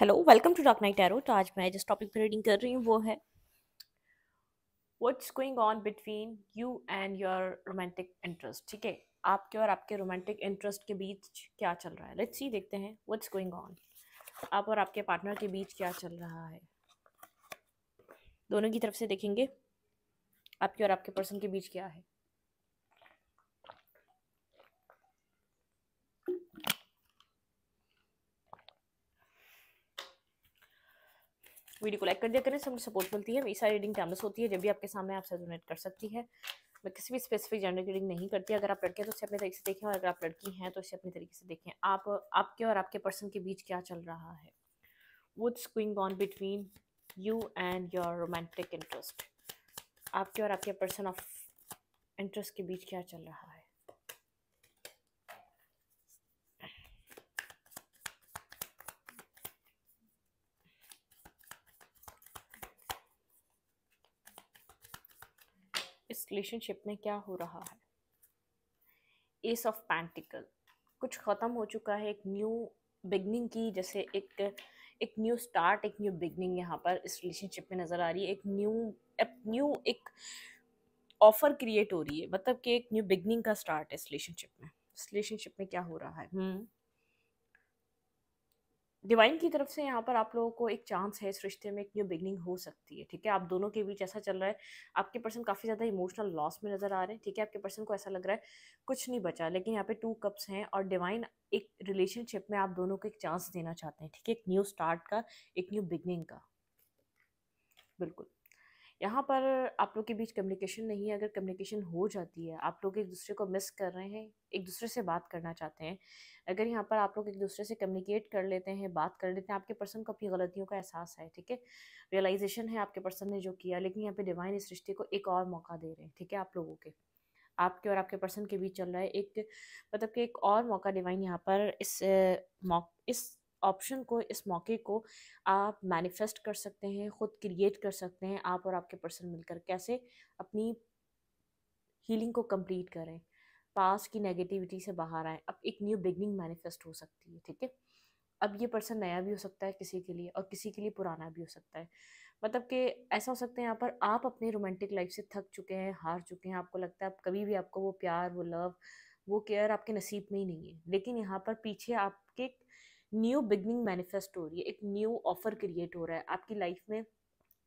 Hello welcome to doc night arrow तो आज मैं जिस टॉपिक पर रीडिंग कर रही हूँ वो है what's going on between you and your romantic interest ठीक है आपके और आपके रोमांटिक इंटरेस्ट के बीच क्या चल रहा है लेट्स सी देखते हैं व्हाट्स गोइंग ऑन आप और आपके पार्टनर के बीच क्या चल रहा है दोनों की तरफ से देखेंगे आपके और आपके पर्सन के बीच क्या है वीडियो को लाइक कर दिया करें सब सपोर्ट मिलती है मेरी सारी रीडिंग टाइमलेस होती है जब भी आपके सामने आपसे डोनेट कर सकती है मैं किसी भी स्पेसिफिक जेंडर की रीडिंग नहीं करती अगर आप लड़के हैं तो इसे अपने तरीके से देखें और अगर आप लड़की हैं तो इसे अपने तरीके से देखें आप आपके और आपके पर्सन के बीच क्या चल रहा है what's going on between you and your romantic interest आपके और आपके पर्सन ऑफ इंटरेस्ट के बीच क्या चल रहा है इस रिलेशनशिप में क्या हो रहा है एस ऑफ पैंटिकल कुछ ख़त्म हो चुका है एक न्यू बिगनिंग की जैसे एक एक न्यू स्टार्ट एक न्यू बिगनिंग यहाँ पर इस रिलेशनशिप में नज़र आ रही है एक न्यू एक न्यू एक ऑफर क्रिएट हो रही है मतलब कि एक न्यू बिगनिंग का स्टार्ट है इस रिलेशनशिप में इस रिलेशनशिप में क्या हो रहा है हम्म। डिवाइन की तरफ से यहाँ पर आप लोगों को एक चांस है इस रिश्ते में एक न्यू बिगनिंग हो सकती है ठीक है आप दोनों के बीच ऐसा चल रहा है आपके पर्सन काफ़ी ज़्यादा इमोशनल लॉस में नज़र आ रहे हैं ठीक है आपके पर्सन को ऐसा लग रहा है कुछ नहीं बचा लेकिन यहाँ पे टू कप्स हैं और डिवाइन एक रिलेशनशिप में आप दोनों को एक चांस देना चाहते हैं ठीक है एक न्यू स्टार्ट का एक न्यू बिगनिंग का बिल्कुल यहाँ पर आप लोग के बीच कम्युनिकेशन नहीं है अगर कम्युनिकेशन हो जाती है आप लोग एक दूसरे को मिस कर रहे हैं एक दूसरे से बात करना चाहते हैं अगर यहाँ पर आप लोग एक दूसरे से कम्युनिकेट कर लेते हैं बात कर लेते हैं आपके पर्सन को अपनी गलतियों का एहसास है ठीक है रियलाइजेशन है आपके पर्सन ने जो किया लेकिन यहाँ पर डिवाइन इस रिश्ते को एक और मौका दे रहे हैं ठीक है आप लोगों के आपके और आपके पर्सन के बीच चल रहा है एक मतलब कि एक और मौका डिवाइन यहाँ पर इस मौ इस ऑप्शन को इस मौके को आप मैनिफेस्ट कर सकते हैं ख़ुद क्रिएट कर सकते हैं आप और आपके पर्सन मिलकर कैसे अपनी हीलिंग को कंप्लीट करें पास की नेगेटिविटी से बाहर आए अब एक न्यू बिगनिंग मैनिफेस्ट हो सकती है ठीक है अब ये पर्सन नया भी हो सकता है किसी के लिए और किसी के लिए पुराना भी हो सकता है मतलब कि ऐसा हो सकता है यहाँ पर आप अपने रोमांटिक लाइफ से थक चुके हैं हार चुके हैं आपको लगता है आप कभी भी आपको वो प्यार वो लव वो केयर आपके नसीब में ही नहीं है लेकिन यहाँ पर पीछे आपके न्यू बिगनिंग मैनिफेस्ट हो रही है एक न्यू ऑफर क्रिएट हो रहा है आपकी लाइफ में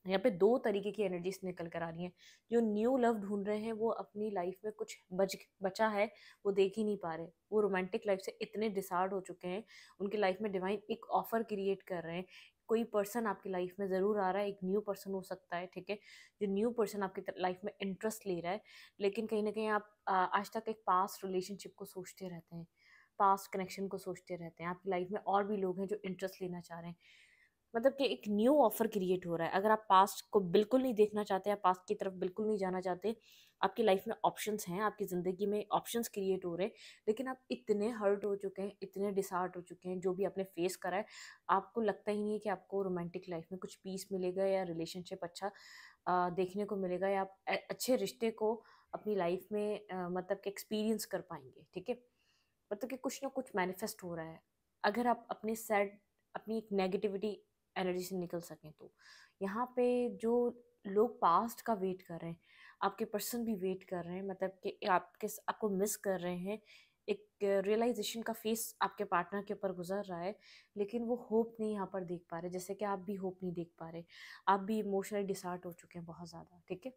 यहाँ पे दो तरीके की एनर्जीज निकल कर आ रही हैं जो न्यू लव ढूंढ रहे हैं वो अपनी लाइफ में कुछ बच बचा है वो देख ही नहीं पा रहे वो रोमांटिक लाइफ से इतने डिसार्ड हो चुके हैं उनकी लाइफ में डिवाइन एक ऑफर क्रिएट कर रहे हैं कोई पर्सन आपकी लाइफ में ज़रूर आ रहा है एक न्यू पर्सन हो सकता है ठीक है जो न्यू पर्सन आपकी लाइफ में इंटरेस्ट ले रहा है लेकिन कहीं ना कहीं आप आज तक एक पास रिलेशनशिप को सोचते रहते हैं पास्ट कनेक्शन को सोचते रहते हैं आपकी लाइफ में और भी लोग हैं जो इंटरेस्ट लेना चाह रहे हैं मतलब कि एक न्यू ऑफर क्रिएट हो रहा है अगर आप पास्ट को बिल्कुल नहीं देखना चाहते आप पास्ट की तरफ बिल्कुल नहीं जाना चाहते आपकी लाइफ में ऑप्शंस हैं आपकी ज़िंदगी में ऑप्शंस क्रिएट हो रहे हैं लेकिन आप इतने हर्ट हो चुके हैं इतने डिसहार्ट हो चुके हैं जो भी आपने फेस करा है आपको लगता ही नहीं है कि आपको रोमांटिक लाइफ में कुछ पीस मिलेगा या रिलेशनशिप अच्छा आ, देखने को मिलेगा या आप अच्छे रिश्ते को अपनी लाइफ में आ, मतलब कि एक्सपीरियंस कर पाएंगे ठीक है मतलब कि कुछ ना कुछ मैनिफेस्ट हो रहा है अगर आप अपने सैड अपनी एक नेगेटिविटी एनर्जी से निकल सकें तो यहाँ पे जो लोग पास्ट का वेट कर रहे हैं आपके पर्सन भी वेट कर रहे हैं मतलब कि आपके आपको मिस कर रहे हैं एक रियलाइजेशन का फेस आपके पार्टनर के ऊपर गुजर रहा है लेकिन वो होप नहीं यहाँ पर देख पा रहे जैसे कि आप भी होप नहीं देख पा रहे आप भी इमोशनली डिसार्ट हो चुके हैं बहुत ज़्यादा ठीक है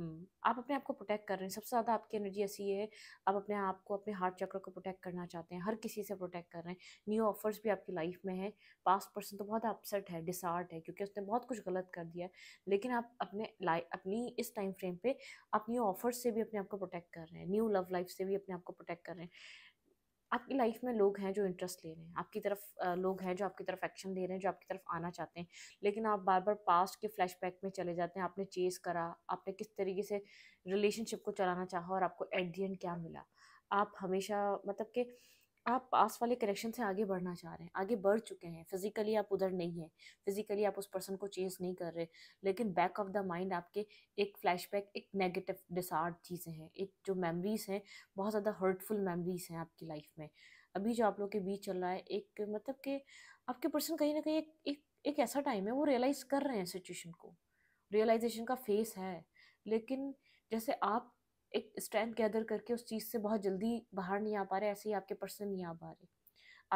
हम्म, आप अपने आप को प्रोटेक्ट कर रहे हैं सबसे ज़्यादा आपकी एनर्जी ऐसी है आप अपने आप को अपने हार्ट चक्र को प्रोटेक्ट करना चाहते हैं हर किसी से प्रोटेक्ट कर रहे हैं न्यू ऑफर्स भी आपकी लाइफ में है पास्ट पर्सन तो बहुत अपसेट है डिसार्ट है क्योंकि उसने बहुत कुछ गलत कर दिया है लेकिन आप अपने लाइफ अपनी इस टाइम फ्रेम पर आप न्यू ऑफर्स से भी अपने आप को प्रोटेक्ट कर रहे हैं न्यू लव लाइफ से भी अपने आप को प्रोटेक्ट कर रहे हैं आपकी लाइफ में लोग हैं जो इंटरेस्ट ले रहे हैं आपकी तरफ लोग हैं जो आपकी तरफ एक्शन ले रहे हैं जो आपकी तरफ आना चाहते हैं लेकिन आप बार बार पास्ट के फ्लैशबैक में चले जाते हैं आपने चेज़ करा आपने किस तरीके से रिलेशनशिप को चलाना चाहा और आपको एट दी एंड क्या मिला आप हमेशा मतलब कि आप पास वाले करेक्शन से आगे बढ़ना चाह रहे हैं आगे बढ़ चुके हैं फिजिकली आप उधर नहीं हैं फिजिकली आप उस पर्सन को चेंज नहीं कर रहे लेकिन बैक ऑफ द माइंड आपके एक फ्लैशबैक एक नेगेटिव डिसार्ड चीज़ें हैं एक जो मेमोरीज़ हैं बहुत ज़्यादा हर्टफुल मेमोरीज़ हैं आपकी लाइफ में अभी जो आप लोग के बीच चल रहा है एक मतलब कि आपके पर्सन कहीं ना कहीं एक एक एक ऐसा टाइम है वो रियलाइज़ कर रहे हैं सिचुएशन को रियलाइजेशन का फेस है लेकिन जैसे आप एक स्ट्रेंथ गैदर करके उस चीज़ से बहुत जल्दी बाहर नहीं आ पा रहे ऐसे ही आपके पर्सन नहीं आ पा रहे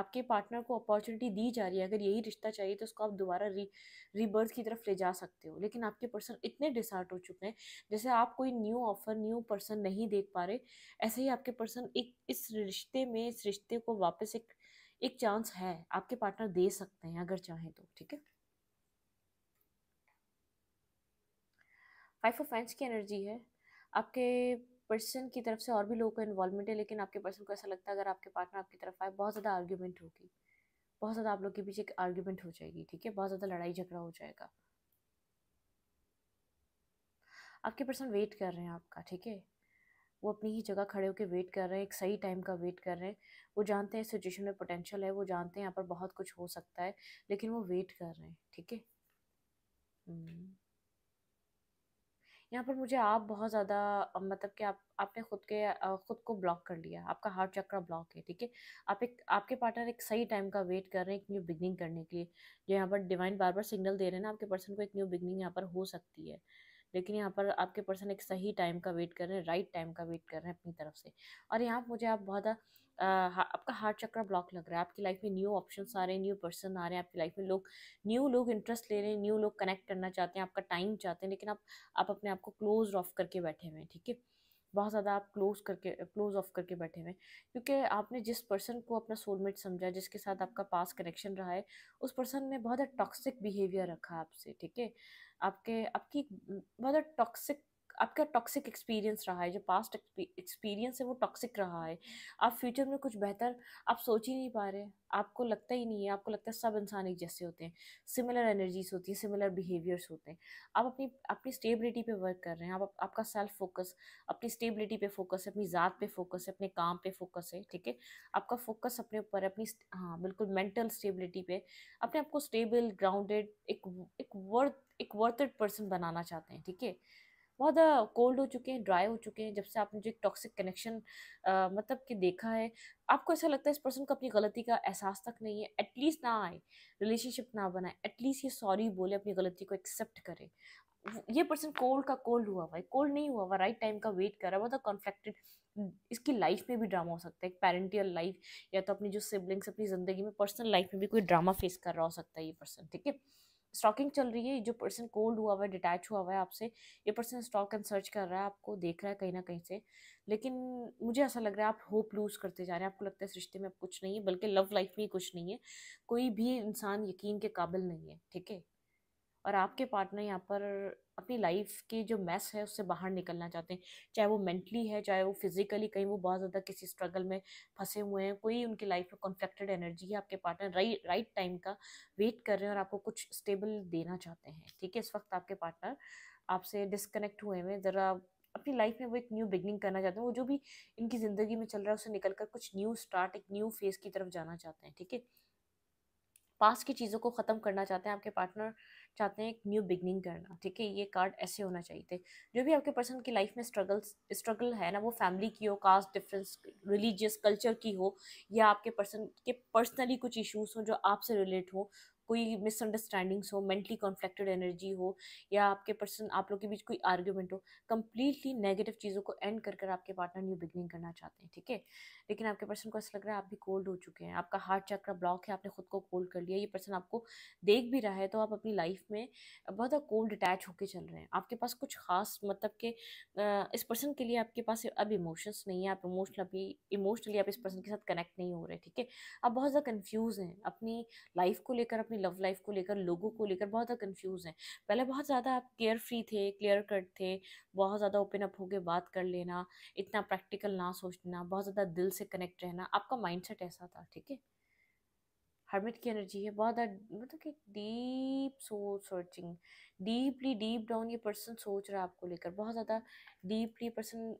आपके पार्टनर को अपॉर्चुनिटी दी जा रही है अगर यही रिश्ता चाहिए तो उसको आप दोबारा री रीबर्थ की तरफ ले जा सकते हो लेकिन आपके पर्सन इतने डिसहार्ट हो चुके हैं जैसे आप कोई न्यू ऑफर न्यू पर्सन नहीं देख पा रहे ऐसे ही आपके पर्सन एक इस रिश्ते में इस रिश्ते को वापस एक एक चांस है आपके पार्टनर दे सकते हैं अगर चाहें तो ठीक है फाइव ऑफ फैंस की एनर्जी है आपके पर्सन की तरफ से और भी लोगों का इन्वॉल्वमेंट है लेकिन आपके पर्सन को ऐसा लगता है अगर आपके पार्टनर आपकी तरफ आए बहुत ज़्यादा आर्ग्यूमेंट होगी बहुत ज़्यादा आप लोग के बीच एक आर्ग्यूमेंट हो जाएगी ठीक है बहुत ज़्यादा लड़ाई झगड़ा हो जाएगा आपके पर्सन वेट कर रहे हैं आपका ठीक है वो अपनी ही जगह खड़े होकर वेट कर रहे हैं एक सही टाइम का वेट कर रहे हैं वो जानते हैं सिचुएशन में पोटेंशियल है वो जानते हैं यहाँ पर बहुत कुछ हो सकता है लेकिन वो वेट कर रहे हैं ठीक है हम्म। यहाँ पर मुझे आप बहुत ज़्यादा मतलब कि आप आपने खुद के खुद को ब्लॉक कर लिया आपका हार्ट चक्र ब्लॉक है ठीक है आप एक आपके पार्टनर एक सही टाइम का वेट कर रहे हैं एक न्यू बिगनिंग करने के लिए जो यहाँ पर डिवाइन बार बार सिग्नल दे रहे हैं ना आपके पर्सन को एक न्यू बिगनिंग यहाँ पर हो सकती है लेकिन यहाँ पर आपके पर्सन एक सही टाइम का वेट कर रहे हैं राइट टाइम का वेट कर रहे हैं अपनी तरफ से और यहाँ मुझे आप बहुत आ, आपका हार्ट चक्र ब्लॉक लग रहा है आपकी लाइफ में न्यू ऑप्शन आ रहे हैं न्यू पर्सन आ रहे हैं आपकी लाइफ में लोग न्यू लोग इंटरेस्ट ले रहे हैं न्यू लोग कनेक्ट करना चाहते हैं आपका टाइम चाहते हैं लेकिन आप आप अपने आप को क्लोज ऑफ करके बैठे हुए हैं ठीक है बहुत ज़्यादा आप क्लोज करके क्लोज ऑफ करके बैठे हुए क्योंकि आपने जिस पर्सन को अपना सोलमेट समझा जिसके साथ आपका पास कनेक्शन रहा है उस पर्सन ने बहुत टॉक्सिक बिहेवियर रखा आपसे ठीक है आपके आपकी बहुत टॉक्सिक आपका टॉक्सिक एक्सपीरियंस रहा है जो पास्ट एक्सपीरियंस है वो टॉक्सिक रहा है आप फ्यूचर में कुछ बेहतर आप सोच ही नहीं पा रहे आपको लगता ही नहीं है आपको लगता है सब इंसान एक जैसे होते हैं सिमिलर एनर्जीज होती है सिमिलर बिहेवियर्स होते हैं आप अपनी अपनी स्टेबिलिटी पे वर्क कर रहे हैं आप आपका सेल्फ फोकस अपनी स्टेबिलिटी पे फोकस है अपनी ज़ात पे फोकस है अपने काम पे फोकस है ठीक है आपका फोकस अपने ऊपर अपनी हाँ बिल्कुल मेंटल स्टेबिलिटी पे अपने आप को स्टेबल ग्राउंडेड एक एक वर्थ एक वर्थ पर्सन बनाना चाहते हैं ठीक है बहुत कोल्ड हो चुके हैं ड्राई हो चुके हैं जब से आपने जो एक टॉक्सिक कनेक्शन मतलब कि देखा है आपको ऐसा लगता है इस पर्सन को अपनी गलती का एहसास तक नहीं है एटलीस्ट ना आए रिलेशनशिप ना बनाए एटलीस्ट ये सॉरी बोले अपनी गलती को एक्सेप्ट करे ये पर्सन कोल्ड का कोल्ड हुआ हुआ है कोल्ड नहीं हुआ हुआ राइट टाइम का वेट कर रहा है बहुत कॉन्फ्लेक्टेड इसकी लाइफ में भी ड्रामा हो सकता है पेरेंटियल लाइफ या तो अपनी जो सिबलिंग्स अपनी ज़िंदगी में पर्सनल लाइफ में भी कोई ड्रामा फेस कर रहा हो सकता है ये पर्सन ठीक है स्टॉकिंग चल रही है जो पर्सन कोल्ड हुआ हुआ है डिटैच हुआ हुआ है आपसे ये पर्सन स्टॉक एंड सर्च कर रहा है आपको देख रहा है कहीं ना कहीं से लेकिन मुझे ऐसा लग रहा है आप होप लूज़ करते जा रहे हैं आपको लगता है इस रिश्ते में अब कुछ नहीं है बल्कि लव लाइफ में कुछ नहीं है कोई भी इंसान यकीन के काबिल नहीं है ठीक है और आपके पार्टनर यहाँ पर अपनी लाइफ की जो मैस है उससे बाहर निकलना चाहते हैं चाहे वो मेंटली है चाहे वो फिजिकली कहीं वो बहुत ज़्यादा किसी स्ट्रगल में फंसे हुए हैं कोई उनकी लाइफ में कॉन्फ्लेक्टेड एनर्जी है आपके पार्टनर राइट राइट टाइम का वेट कर रहे हैं और आपको कुछ स्टेबल देना चाहते हैं ठीक है इस वक्त आपके पार्टनर आपसे डिसकनेक्ट हुए हुए ज़रा अपनी लाइफ में वो एक न्यू बिगनिंग करना चाहते हैं वो जो भी इनकी ज़िंदगी में चल रहा है उसे निकल कर कुछ न्यू स्टार्ट एक न्यू फेज़ की तरफ जाना चाहते हैं ठीक है पास की चीज़ों को ख़त्म करना चाहते हैं आपके पार्टनर चाहते हैं एक न्यू बिगनिंग करना ठीक है ये कार्ड ऐसे होना चाहिए थे जो भी आपके पर्सन की लाइफ में स्ट्रगल स्ट्रगल है ना वो फैमिली की हो कास्ट डिफरेंस रिलीजियस कल्चर की हो या आपके पर्सन के पर्सनली कुछ इश्यूज हों जो आपसे रिलेट हो कोई मिसअंडरस्टैंडिंग्स हो मेंटली कॉन्फ्लिक्टेड एनर्जी हो या आपके पर्सन आप लोग के बीच कोई आर्ग्यूमेंट हो कम्प्लीटली नेगेटिव चीज़ों को एंड कर कर आपके पार्टनर न्यू बिगनिंग करना चाहते हैं ठीक है लेकिन आपके पर्सन को ऐसा लग रहा है आप भी कोल्ड हो चुके हैं आपका हार्ट चक्र ब्लॉक है आपने खुद को कोल्ड कर लिया ये पर्सन आपको देख भी रहा है तो आप अपनी लाइफ में बहुत ज़्यादा कोल्ड अटैच होकर चल रहे हैं आपके पास कुछ खास मतलब के इस पर्सन के लिए आपके पास अब इमोशंस नहीं है आप इमोशनल अभी इमोशनली आप इस पर्सन के साथ कनेक्ट नहीं हो रहे ठीक है आप बहुत ज़्यादा कन्फ्यूज़ हैं अपनी लाइफ को लेकर अपनी लव लाइफ को लेकर लोगों को लेकर बहुत ज़्यादा कन्फ्यूज़ हैं पहले बहुत ज़्यादा आप केयर फ्री थे क्लियर कट थे बहुत ज़्यादा ओपन अप होकर बात कर लेना इतना प्रैक्टिकल ना सोचना बहुत ज़्यादा दिल से कनेक्ट रहना आपका माइंड ऐसा था ठीक है हर्मिट की एनर्जी है बहुत मतलब कि deep soul searching deeply deep down ये पर्सन सोच रहा है आपको लेकर बहुत ज़्यादा डीपली पर्सन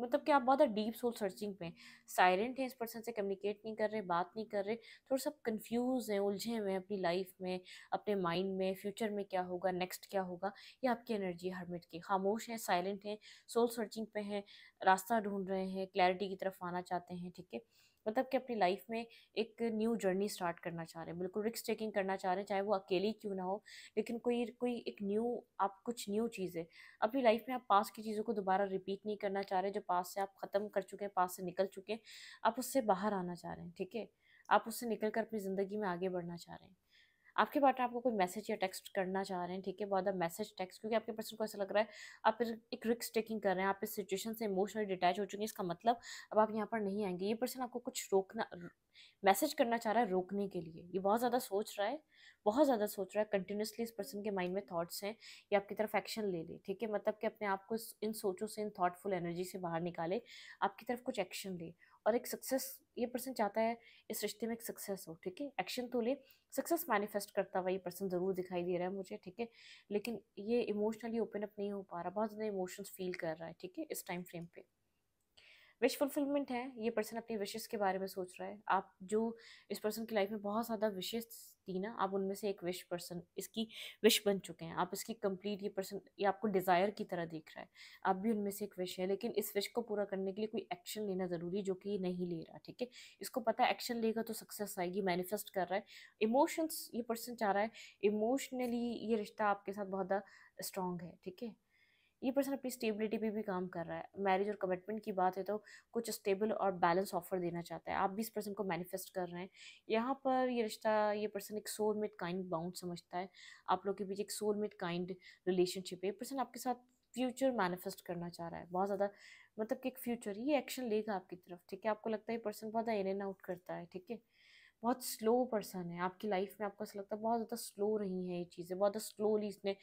मतलब कि आप बहुत ज़्यादा डीप सोल सर्चिंग पे साइलेंट हैं इस पर्सन से कम्युनिकेट नहीं कर रहे बात नहीं कर रहे थोड़ा सा कन्फ्यूज हैं उलझे हुए हैं अपनी लाइफ में अपने माइंड में फ्यूचर में क्या होगा नेक्स्ट क्या होगा ये आपकी एनर्जी है हर्मिट की खामोश हैं साइलेंट हैं सोल सर्चिंग पे हैं रास्ता ढूंढ रहे हैं क्लैरिटी की तरफ आना चाहते हैं ठीक है मतलब कि अपनी लाइफ में एक न्यू जर्नी स्टार्ट करना चाह रहे हैं बिल्कुल रिस्क टेकिंग करना चाह रहे हैं चाहे वो अकेली क्यों ना हो लेकिन कोई कोई एक न्यू आप कुछ न्यू चीज़ें अपनी लाइफ में आप पास की चीज़ों को दोबारा रिपीट नहीं करना चाह रहे जो पास से आप ख़त्म कर चुके हैं पास से निकल चुके हैं आप उससे बाहर आना चाह रहे हैं ठीक है आप उससे निकल कर अपनी ज़िंदगी में आगे बढ़ना चाह रहे हैं आपके पार्टनर आपको कोई मैसेज या टेक्स्ट करना चाह रहे हैं ठीक है बहुत मैसेज टेक्स्ट क्योंकि आपके पर्सन को ऐसा लग रहा है आप फिर एक रिस्क टेकिंग कर रहे हैं आप इस सिचुएशन से इमोशनली डिटैच हो चुके हैं इसका मतलब अब आप यहाँ पर नहीं आएंगे ये पर्सन आपको कुछ रोकना मैसेज करना चाह रहा है रोकने के लिए ये बहुत ज़्यादा सोच रहा है बहुत ज़्यादा सोच रहा है कंटिन्यूसली इस पर्सन के माइंड में थॉट्स हैं या आपकी तरफ एक्शन ले ले ठीक है मतलब कि अपने आप को इन सोचों से इन थॉटफुल एनर्जी से बाहर निकाले आपकी तरफ कुछ एक्शन ले और एक सक्सेस ये पर्सन चाहता है इस रिश्ते में एक सक्सेस हो ठीक है एक्शन तो ले सक्सेस मैनिफेस्ट करता हुआ ये पर्सन ज़रूर दिखाई दे रहा है मुझे ठीक है लेकिन ये इमोशनली ओपन अप नहीं हो पा रहा बहुत ज़्यादा इमोशंस फील कर रहा है ठीक है इस टाइम फ्रेम पे विश फुलफिलमेंट है ये पर्सन अपनी विशेष के बारे में सोच रहा है आप जो इस पर्सन की लाइफ में बहुत ज़्यादा विशेष थी ना आप उनमें से एक विश पर्सन इसकी विश बन चुके हैं आप इसकी कंप्लीट ये पर्सन ये आपको डिज़ायर की तरह देख रहा है आप भी उनमें से एक विश है लेकिन इस विश को पूरा करने के लिए कोई एक्शन लेना ज़रूरी जो कि ये नहीं ले रहा ठीक है इसको पता एक्शन लेगा तो सक्सेस आएगी मैनिफेस्ट कर रहा है इमोशंस ये पर्सन चाह रहा है इमोशनली ये रिश्ता आपके साथ बहुत ज़्यादा स्ट्रॉन्ग है ठीक है ये पर्सन अपनी स्टेबिलिटी पे भी काम कर रहा है मैरिज और कमिटमेंट की बात है तो कुछ स्टेबल और बैलेंस ऑफर देना चाहता है आप भी इस पर्सन को मैनिफेस्ट कर रहे हैं यहाँ पर ये रिश्ता ये पर्सन एक सोल मेट काइंड बाउंड समझता है आप लोग के बीच एक सोल मेट काइंड रिलेशनशिप है ये पर्सन आपके साथ फ्यूचर मैनिफेस्ट करना चाह रहा है बहुत ज़्यादा मतलब कि एक फ्यूचर ये एक्शन लेगा आपकी तरफ ठीक है आपको लगता है ये पर्सन बहुत ज़्यादा इन एंड आउट करता है ठीक है बहुत स्लो पर्सन है आपकी लाइफ में आपको ऐसा लगता है बहुत ज़्यादा स्लो रही हैं ये चीज़ें बहुत ज़्यादा स्लोली इसने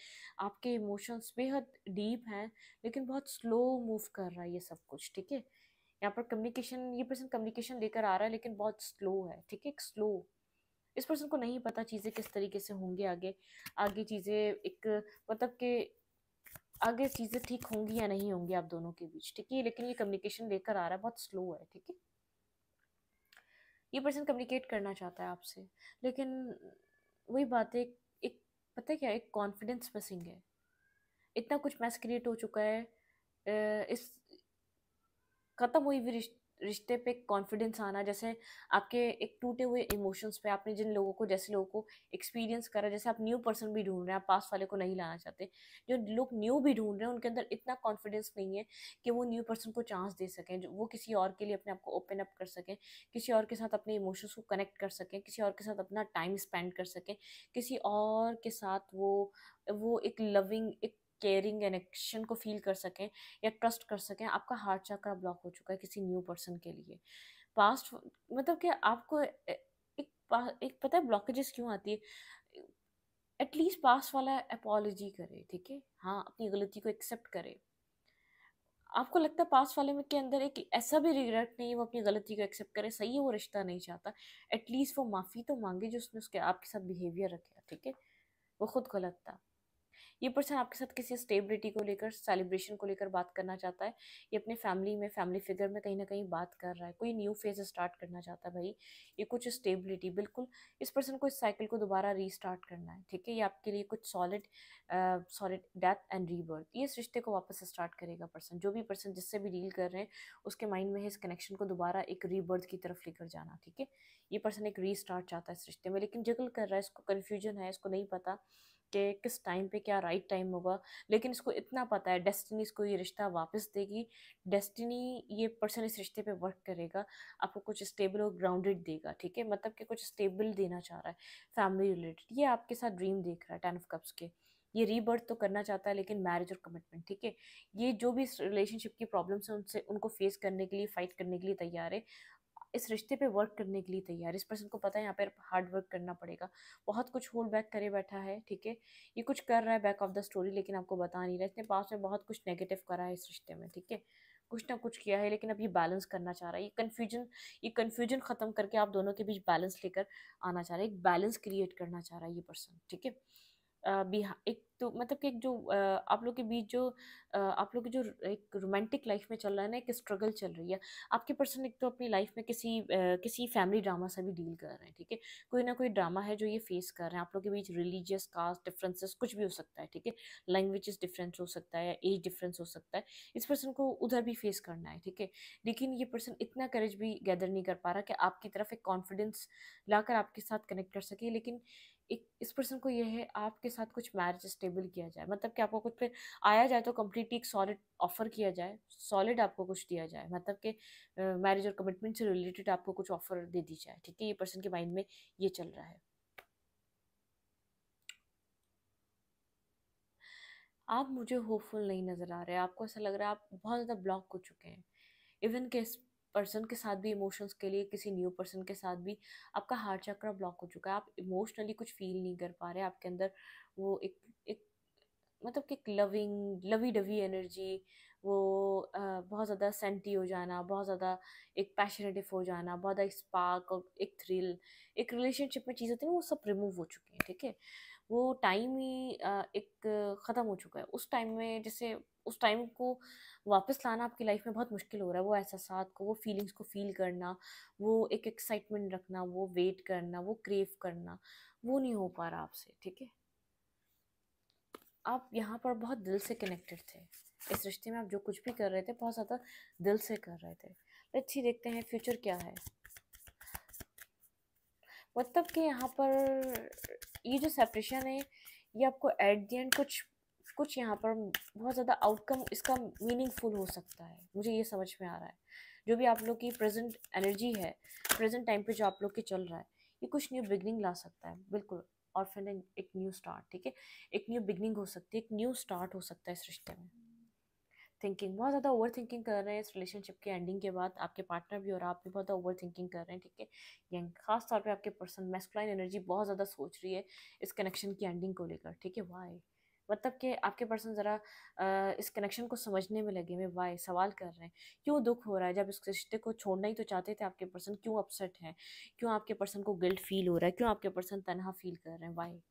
आपके इमोशंस बेहद डीप हैं लेकिन बहुत स्लो मूव कर रहा है ये सब कुछ ठीक है यहाँ पर कम्युनिकेशन ये पर्सन कम्युनिकेशन लेकर आ रहा है लेकिन बहुत स्लो है ठीक है स्लो इस पर्सन को नहीं पता चीज़ें किस तरीके से होंगी आगे आगे चीज़ें एक मतलब के आगे चीज़ें ठीक होंगी या नहीं होंगी आप दोनों के बीच ठीक है लेकिन ये कम्युनिकेशन लेकर आ रहा है बहुत स्लो है ठीक है ये पर्सन कम्युनिकेट करना चाहता है आपसे लेकिन वही बात है एक पता है क्या एक कॉन्फिडेंस मिसिंग है इतना कुछ मैस क्रिएट हो चुका है इस ख़त्म हुई भी हुई रिश्ते पे कॉन्फिडेंस आना जैसे आपके एक टूटे हुए इमोशंस पे आपने जिन लोगों को जैसे लोगों को एक्सपीरियंस करा जैसे आप न्यू पर्सन भी ढूंढ रहे हैं आप पास वाले को नहीं लाना चाहते जो लोग न्यू भी ढूंढ रहे हैं उनके अंदर इतना कॉन्फिडेंस नहीं है कि वो न्यू पर्सन को चांस दे सकें जो वो किसी और के लिए अपने आप को ओपन अप कर सकें किसी और के साथ अपने इमोशंस को कनेक्ट कर सकें किसी और के साथ अपना टाइम स्पेंड कर सकें किसी और के साथ वो वो एक लविंग एक केयरिंग कनेक्शन को फील कर सकें या ट्रस्ट कर सकें आपका हार्ट चक्रा ब्लॉक हो चुका है किसी न्यू पर्सन के लिए पास्ट मतलब कि आपको एक एक पता है ब्लॉकेजेस क्यों आती है एटलीस्ट पास वाला अपॉलोजी करे ठीक है हाँ अपनी गलती को एक्सेप्ट करे आपको लगता है पास वाले में के अंदर एक ऐसा भी रिग्रेट नहीं है वो अपनी गलती को एक्सेप्ट करे सही है वो रिश्ता नहीं चाहता एटलीस्ट वो माफ़ी तो मांगे जो उसने उसके आपके साथ बिहेवियर रखा ठीक है वो खुद गलत था ये पर्सन आपके साथ किसी स्टेबिलिटी को लेकर सेलिब्रेशन को लेकर बात करना चाहता है ये अपने फैमिली में फैमिली फिगर में कहीं ना कहीं बात कर रहा है कोई न्यू फेज स्टार्ट करना चाहता है भाई ये कुछ स्टेबिलिटी बिल्कुल इस पर्सन को इस साइकिल को दोबारा रीस्टार्ट करना है ठीक है ये आपके लिए कुछ solid solid death and rebirth ये इस रिश्ते को वापस स्टार्ट करेगा पर्सन जो भी पर्सन जिससे भी डील कर रहे हैं उसके माइंड में है इस कनेक्शन को दोबारा एक रीबर्थ की तरफ लेकर जाना ठीक है ये पर्सन एक रीस्टार्ट चाहता है इस रिश्ते में लेकिन जगल कर रहा है इसको कन्फ्यूजन है इसको नहीं पता के किस टाइम पे क्या राइट टाइम होगा लेकिन इसको इतना पता है डेस्टिनी इसको ये रिश्ता वापस देगी डेस्टिनी ये पर्सन इस रिश्ते पे वर्क करेगा आपको कुछ स्टेबल और ग्राउंडेड देगा ठीक है मतलब कि कुछ स्टेबल देना चाह रहा है फैमिली रिलेटेड ये आपके साथ ड्रीम देख रहा है टेन ऑफ कप्स के ये रीबर्थ तो करना चाहता है लेकिन मैरिज और कमिटमेंट ठीक है ये जो भी इस रिलेशनशिप की प्रॉब्लम्स हैं उनसे उनको फेस करने के लिए फाइट करने के लिए तैयार है इस रिश्ते पे वर्क करने के लिए तैयार इस पर्सन को पता है यहाँ पर हार्ड वर्क करना पड़ेगा बहुत कुछ होल्ड बैक करे बैठा है ठीक है ये कुछ कर रहा है बैक ऑफ द स्टोरी लेकिन आपको बता नहीं रहा इसने पास में बहुत कुछ नेगेटिव करा है इस रिश्ते में ठीक है कुछ ना कुछ किया है लेकिन अब ये बैलेंस करना चाह रहा है ये कन्फ्यूजन ये कन्फ्यूजन ख़त्म करके आप दोनों के बीच बैलेंस लेकर आना चाह रहा है एक बैलेंस क्रिएट करना चाह रहा है ये पर्सन ठीक है बिहार एक तो मतलब कि एक जो आप लोग के बीच जो आप लोग की जो एक रोमांटिक लाइफ में चल रहा है ना एक स्ट्रगल चल रही है आपके पर्सन एक तो अपनी लाइफ में किसी किसी फैमिली ड्रामा से भी डील कर रहे हैं ठीक है कोई ना कोई ड्रामा है जो ये फेस कर रहे हैं आप लोग के बीच रिलीजियस कास्ट डिफरेंसेस कुछ भी हो सकता है ठीक है लैंग्वेजेस डिफरेंस हो सकता है या एज डिफरेंस हो सकता है इस पर्सन को उधर भी फेस करना है ठीक है लेकिन ये पर्सन इतना करेज भी गैदर नहीं कर पा रहा कि आपकी तरफ एक कॉन्फिडेंस लाकर आपके साथ कनेक्ट कर सके लेकिन एक इस पर्सन को ये है आपके साथ कुछ मैरिज स्टेबल किया जाए मतलब कि आपको कुछ पे आया जाए तो कम्प्लीटली एक सॉलिड ऑफर किया जाए सॉलिड आपको कुछ दिया जाए मतलब कि मैरिज और कमिटमेंट से रिलेटेड आपको कुछ ऑफर दे दी जाए ठीक है ये पर्सन के माइंड में ये चल रहा है आप मुझे होपफुल नहीं नज़र आ रहे आपको ऐसा लग रहा है आप बहुत ज़्यादा ब्लॉक हो चुके हैं इवन के पर्सन के साथ भी इमोशंस के लिए किसी न्यू पर्सन के साथ भी आपका हार्ट चक्र ब्लॉक हो चुका है आप इमोशनली कुछ फील नहीं कर पा रहे आपके अंदर वो एक एक मतलब कि एक लविंग लवी डवी एनर्जी वो बहुत ज़्यादा सेंटी हो जाना बहुत ज़्यादा एक पैशनेटिव हो जाना बहुत ज़्यादा स्पार्क और एक थ्रिल एक रिलेशनशिप में चीज़ होती है ना वो सब रिमूव हो चुकी है ठीक है वो टाइम ही एक ख़त्म हो चुका है उस टाइम में जैसे उस टाइम को वापस लाना आपकी लाइफ में बहुत मुश्किल हो रहा है वो एहसास को वो फीलिंग्स को फील करना वो एक एक्साइटमेंट रखना वो वेट करना वो क्रेव करना वो नहीं हो पा रहा आपसे ठीक है आप यहाँ पर बहुत दिल से कनेक्टेड थे इस रिश्ते में आप जो कुछ भी कर रहे थे बहुत ज़्यादा दिल से कर रहे थे अच्छी देखते हैं फ्यूचर क्या है मतलब कि यहाँ पर ये जो सेपरेशन है ये आपको एट दी एंड कुछ कुछ यहाँ पर बहुत ज़्यादा आउटकम इसका मीनिंगफुल हो सकता है मुझे ये समझ में आ रहा है जो भी आप लोग की प्रेजेंट एनर्जी है प्रेजेंट टाइम पे जो आप लोग के चल रहा है ये कुछ न्यू बिगनिंग ला सकता है बिल्कुल और फिर एक न्यू स्टार्ट ठीक है एक न्यू बिगनिंग हो सकती है एक न्यू स्टार्ट हो सकता है इस रिश्ते में थिंकिंग बहुत ज़्यादा ओवर थिंकिंग कर रहे हैं इस रिलेशनशिप के एंडिंग के बाद आपके पार्टनर भी और आप भी बहुत ज़्यादा ओवर थिंकिंग कर रहे हैं ठीक है यंग खास तौर पे आपके पर्सन मेस्कुलाइन एनर्जी बहुत ज़्यादा सोच रही है इस कनेक्शन की एंडिंग को लेकर ठीक है वाई मतलब कि आपके पर्सन ज़रा इस कनेक्शन को समझने में लगे हुए वाई सवाल कर रहे हैं क्यों दुख हो रहा है जब इस रिश्ते को छोड़ना ही तो चाहते थे आपके पर्सन क्यों अपसेट हैं क्यों आपके पर्सन को गिल्ट फील हो रहा है क्यों आपके पर्सन तनहा फील कर रहे हैं वाई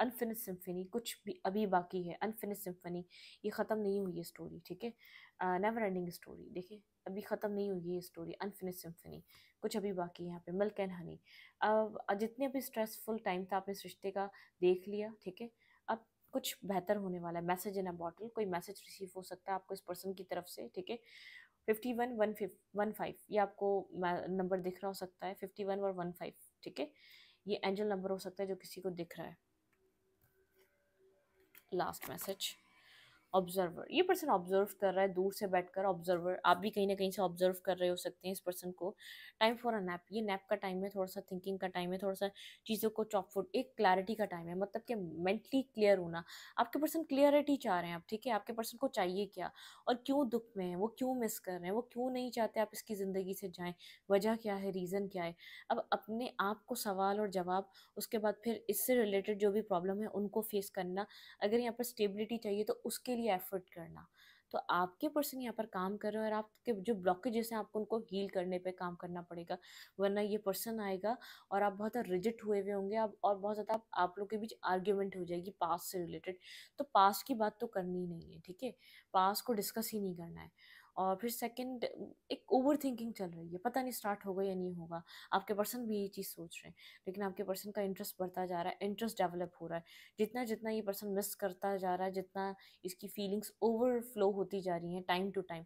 अनफिनिश सिम्फनी कुछ भी अभी बाकी है अनफिनिश सिम्फनी ये ख़त्म नहीं हुई है स्टोरी ठीक है नेवर एंडिंग स्टोरी देखिए अभी ख़त्म नहीं हुई ये स्टोरी अनफिनिश सिम्फनी कुछ अभी बाकी है यहाँ पे मिल्क एंड हनी अब जितने भी स्ट्रेसफुल टाइम था आपने रिश्ते का देख लिया ठीक है अब कुछ बेहतर होने वाला है मैसेज इन अ बॉटल कोई मैसेज रिसीव हो सकता है आपको इस पर्सन की तरफ से ठीक है फिफ्टी वन वन फिफ वन फाइव ये आपको नंबर दिख रहा हो सकता है फिफ्टी वन और वन फाइव ठीक है ये एंजल नंबर हो सकता है जो किसी को दिख रहा है last message ऑब्जर्वर ये पर्सन ऑब्जर्व कर रहा है दूर से बैठकर ऑब्जर्वर आप भी कहीं ना कहीं से ऑब्जर्व कर रहे हो सकते हैं इस पर्सन को टाइम फॉर अ नैप ये नैप का टाइम है थोड़ा सा थिंकिंग का टाइम है थोड़ा सा चीज़ों को फूट एक क्लैरिटी का टाइम है मतलब कि मेंटली क्लियर होना आपके पर्सन क्लियरिटी चाह रहे हैं आप ठीक है आपके पर्सन को चाहिए क्या और क्यों दुख में है वो क्यों मिस कर रहे हैं वो क्यों नहीं चाहते आप इसकी ज़िंदगी से जाएँ वजह क्या है रीज़न क्या है अब अपने आप को सवाल और जवाब उसके बाद फिर इससे रिलेटेड जो भी प्रॉब्लम है उनको फेस करना अगर यहाँ पर स्टेबिलिटी चाहिए तो उसके लिए एफर्ट करना तो आपके पर्सन यहाँ पर काम कर रहे हो और आपके जो ब्लॉकेजेस हैं आपको उनको हील करने पे काम करना पड़ेगा वरना ये पर्सन आएगा और आप बहुत ज़्यादा रिजिट हुए हुए होंगे आप और बहुत ज़्यादा आप, आप लोग के बीच आर्ग्यूमेंट हो जाएगी पास से रिलेटेड तो पास की बात तो करनी ही नहीं है ठीक है पास को डिस्कस ही नहीं करना है और फिर सेकंड एक ओवर थिंकिंग चल रही है पता नहीं स्टार्ट होगा या नहीं होगा आपके पर्सन भी ये चीज़ सोच रहे हैं लेकिन आपके पर्सन का इंटरेस्ट बढ़ता जा रहा है इंटरेस्ट डेवलप हो रहा है जितना जितना ये पर्सन मिस करता जा रहा है जितना इसकी फीलिंग्स ओवरफ्लो होती जा रही हैं टाइम टू टाइम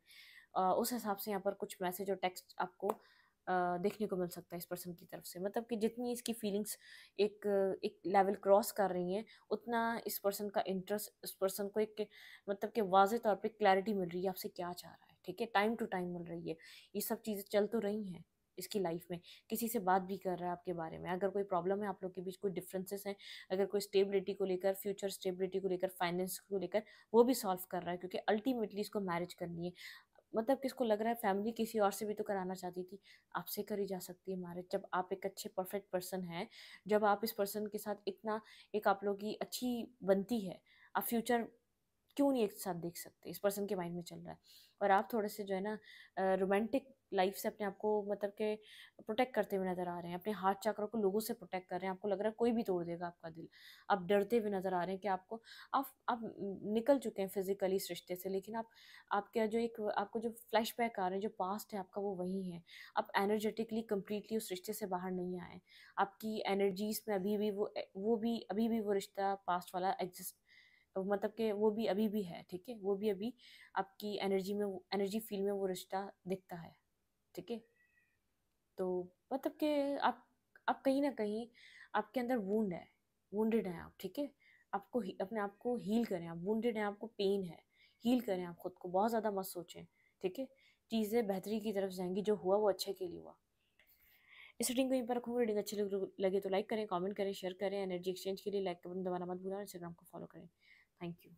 उस हिसाब से यहाँ पर कुछ मैसेज और टेक्स्ट आपको देखने को मिल सकता है इस पर्सन की तरफ से मतलब कि जितनी इसकी फीलिंग्स एक एक लेवल क्रॉस कर रही हैं उतना इस पर्सन का इंटरेस्ट इस पर्सन को एक मतलब कि वाज तौर पे क्लैरिटी मिल रही है आपसे क्या चाह रहा है ठीक है टाइम टू टाइम मिल रही है ये सब चीज़ें चल तो रही हैं इसकी लाइफ में किसी से बात भी कर रहा है आपके बारे में अगर कोई प्रॉब्लम है आप लोग के बीच कोई डिफरेंसेस हैं अगर कोई स्टेबिलिटी को लेकर फ्यूचर स्टेबिलिटी को लेकर फाइनेंस को लेकर वो भी सॉल्व कर रहा है क्योंकि अल्टीमेटली इसको मैरिज करनी है मतलब किसको लग रहा है फैमिली किसी और से भी तो कराना चाहती थी आपसे करी जा सकती है मैरिज जब आप एक अच्छे परफेक्ट पर्सन हैं जब आप इस पर्सन के साथ इतना एक आप लोग की अच्छी बनती है आप फ्यूचर क्यों नहीं एक साथ देख सकते इस पर्सन के माइंड में चल रहा है और आप थोड़े से जो है ना रोमांटिक लाइफ से अपने आप को मतलब के प्रोटेक्ट करते हुए नज़र आ रहे हैं अपने हाथ चक्रों को लोगों से प्रोटेक्ट कर रहे हैं आपको लग रहा है कोई भी तोड़ देगा आपका दिल आप डरते हुए नज़र आ रहे हैं कि आपको आप आप निकल चुके हैं फिजिकली इस रिश्ते से लेकिन आप आपके जो एक आपको जो फ्लैशबैक आ रहे हैं जो पास्ट है आपका वो वही है आप एनर्जेटिकली कम्प्लीटली उस रिश्ते से बाहर नहीं आए आपकी एनर्जीज में अभी भी वो वो भी अभी भी वो रिश्ता पास्ट वाला एग्जिस्ट मतलब कि वो भी अभी भी है ठीक है वो भी अभी आपकी एनर्जी में एनर्जी फील्ड में वो रिश्ता दिखता है ठीक है तो मतलब कि आप आप कहीं ना कहीं आपके अंदर वूंड है वूंडेड हैं आप ठीक है आपको अपने आप को हील करें आप वूंडेड हैं आपको पेन है हील करें आप खुद को बहुत ज़्यादा मत सोचें ठीक है चीज़ें बेहतरी की तरफ जाएंगी जो हुआ वो अच्छे के लिए हुआ इस रीडिंग को यहीं पर रखूँगा रीडिंग अच्छी लगे तो लाइक करें कमेंट करें शेयर करें एनर्जी एक्सचेंज के लिए लाइक का बटन दबाना मत भूलना इंस्टाग्राम को फॉलो करें Thank you.